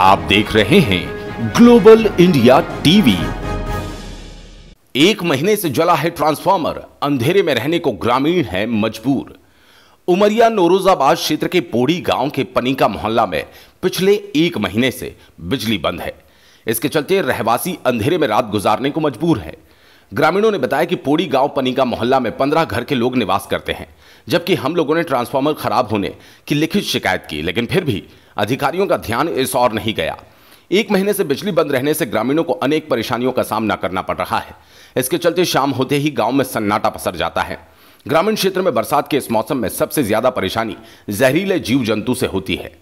आप देख रहे हैं ग्लोबल इंडिया टीवी एक महीने से जला है ट्रांसफार्मर अंधेरे में रहने को ग्रामीण है मजबूर उमरिया नोरोजाबाद क्षेत्र के पोड़ी गांव के पनीका मोहल्ला में पिछले एक महीने से बिजली बंद है इसके चलते रहवासी अंधेरे में रात गुजारने को मजबूर है ग्रामीणों ने बताया कि पोड़ी गांव पनीका मोहल्ला में पंद्रह घर के लोग निवास करते हैं जबकि हम लोगों ने ट्रांसफार्मर खराब होने की लिखित शिकायत की लेकिन फिर भी अधिकारियों का ध्यान इस और नहीं गया एक महीने से बिजली बंद रहने से ग्रामीणों को अनेक परेशानियों का सामना करना पड़ रहा है इसके चलते शाम होते ही गांव में सन्नाटा पसर जाता है ग्रामीण क्षेत्र में बरसात के इस मौसम में सबसे ज्यादा परेशानी जहरीले जीव जंतु से होती है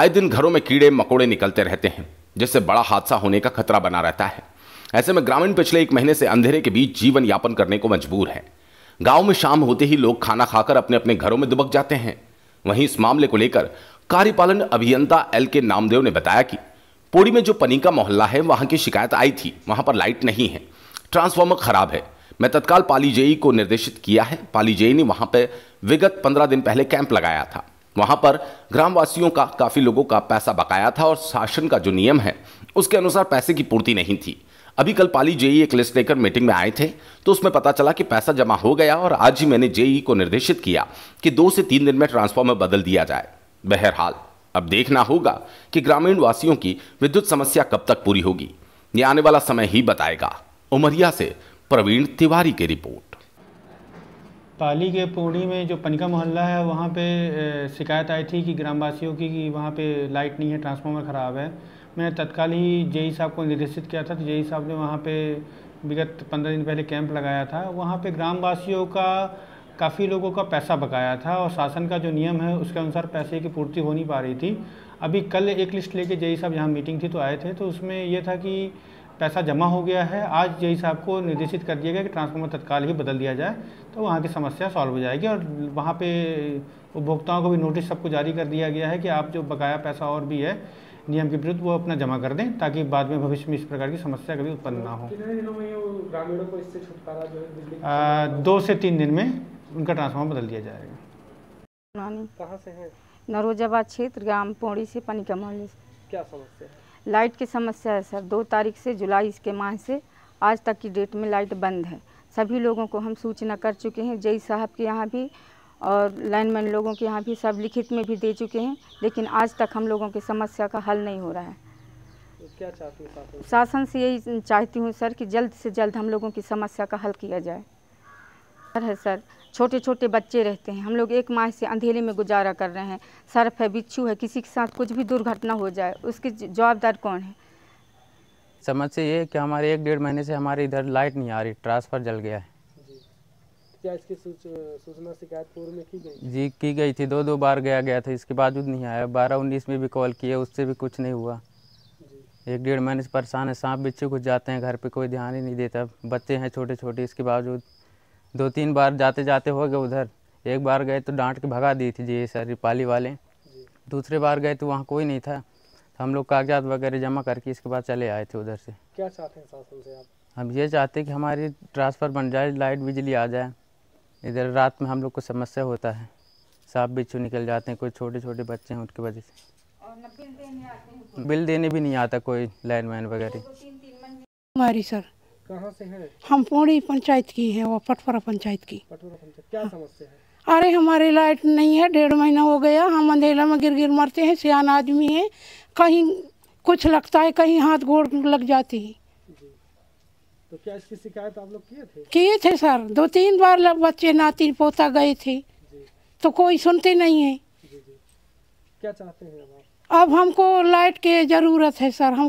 आए दिन घरों में कीड़े मकोड़े निकलते रहते हैं जिससे बड़ा हादसा होने का खतरा बना रहता है ऐसे में ग्रामीण पिछले एक महीने से अंधेरे के बीच जीवन यापन करने को मजबूर है गांव में शाम होते ही लोग खाना खाकर अपने अपने घरों में दुबक जाते हैं वहीं इस मामले को लेकर कार्यपालन अभियंता एल के नामदेव ने बताया कि पोड़ी में जो का मोहल्ला है वहाँ की शिकायत आई थी वहाँ पर लाइट नहीं है ट्रांसफॉर्मर खराब है मैं तत्काल पाली जेई को निर्देशित किया है पाली जेई ने वहाँ पर विगत पंद्रह दिन पहले कैंप लगाया था वहाँ पर ग्रामवासियों का काफ़ी लोगों का पैसा बकाया था और शासन का जो नियम है उसके अनुसार पैसे की पूर्ति नहीं थी अभी कल पाली जेई एक लिस्ट लेकर मीटिंग में आए थे तो उसमें पता चला कि पैसा जमा हो गया और आज ही मैंने जेई को निर्देशित किया कि दो से तीन दिन में ट्रांसफॉर्मर बदल दिया जाए बहरहाल अब देखना होगा कि ग्रामीण वासियों की विद्युत समस्या कब तक पूरी होगी ये आने वाला समय ही बताएगा उमरिया से प्रवीण तिवारी की रिपोर्ट पाली के पौड़ी में जो पनिका मोहल्ला है वहाँ पे शिकायत आई थी कि ग्रामवासियों की कि वहाँ पे लाइट नहीं है ट्रांसफार्मर ख़राब है मैंने तत्काल ही जेई साहब को निर्देशित किया था तो जेई साहब ने वहाँ पे विगत पंद्रह दिन पहले कैंप लगाया था वहाँ पे ग्रामवासियों का काफ़ी लोगों का पैसा बकाया था और शासन का जो नियम है उसके अनुसार पैसे की पूर्ति हो नहीं पा रही थी अभी कल एक लिस्ट लेके जई साहब यहाँ मीटिंग थी तो आए थे तो उसमें यह था कि पैसा जमा हो गया है आज जय साहब को निर्देशित कर दिया गया कि ट्रांसफार्मर तत्काल ही बदल दिया जाए तो वहाँ की समस्या सॉल्व हो जाएगी और वहाँ पे उपभोक्ताओं को भी नोटिस सबको जारी कर दिया गया है कि आप जो बकाया पैसा और भी है नियम के विरुद्ध वो अपना जमा कर दें ताकि बाद में भविष्य में इस प्रकार की समस्या कभी उत्पन्न ना हो कितने दिनों में ग्रामीणों को इससे छुटकारा जो है दो से तीन दिन में उनका ट्रांसफार्मर बदल दिया जाएगा कहाँ से है नरोजाबाद क्षेत्र ग्राम पौड़ी से पानी का क्या समस्या लाइट की समस्या है सर दो तारीख से जुलाई इसके माह से आज तक की डेट में लाइट बंद है सभी लोगों को हम सूचना कर चुके हैं जई साहब के यहाँ भी और लाइनमैन लोगों के यहाँ भी सब लिखित में भी दे चुके हैं लेकिन आज तक हम लोगों की समस्या का हल नहीं हो रहा है तो क्या चाहती हूँ शासन से यही चाहती हूँ सर कि जल्द से जल्द हम लोगों की समस्या का हल किया जाए सर है सर छोटे छोटे बच्चे रहते हैं हम लोग एक माह से अंधेरे में गुजारा कर रहे हैं सर्फ है बिच्छू है किसी के साथ कुछ भी दुर्घटना हो जाए उसकी जवाबदार कौन है समझ से ये कि हमारे एक डेढ़ महीने से हमारे इधर लाइट नहीं आ रही ट्रांसफर जल गया है क्या इसकी सूचना शिकायत पूर्व में की गई जी की गई थी दो दो बार गया गया था इसके बावजूद नहीं आया बारह उन्नीस में भी कॉल किए उससे भी कुछ नहीं हुआ एक डेढ़ महीने से परेशान है सांप बिच्छू कुछ जाते हैं घर पे कोई ध्यान ही नहीं देता बच्चे हैं छोटे छोटे इसके बावजूद दो तीन बार जाते जाते हो गए उधर एक बार गए तो डांट के भगा दी थी जी सर पाली वाले दूसरे बार गए तो वहाँ कोई नहीं था तो हम लोग कागजात वगैरह जमा करके इसके बाद चले आए थे उधर से क्या चाहते हैं शासन से आप हम ये चाहते कि हमारी ट्रांसफ़र बन जाए लाइट बिजली आ जाए इधर रात में हम लोग को समस्या होता है सांप बिच्छू निकल जाते हैं कोई छोटे छोटे बच्चे हैं उनकी वजह से मतलब बिल देने भी नहीं आता कोई लाइन वगैरह हमारी सर कहाँ से हैं हम पौड़ी पंचायत की हैं वो पटवरा पंचायत की पंचायत क्या समस्या है अरे हमारे लाइट नहीं है डेढ़ महीना हो गया हम अंधेरा में गिर गिर मरते हैं सियान आदमी हैं कहीं कुछ लगता है कहीं हाथ गोड़ लग जाती है तो क्या इसकी शिकायत आप लोग किए थे किए थे सर दो तीन बार लग बच्चे नाती पोता गए थे तो कोई सुनते नहीं है क्या चाहते हैं अब हमको लाइट की ज़रूरत है सर हम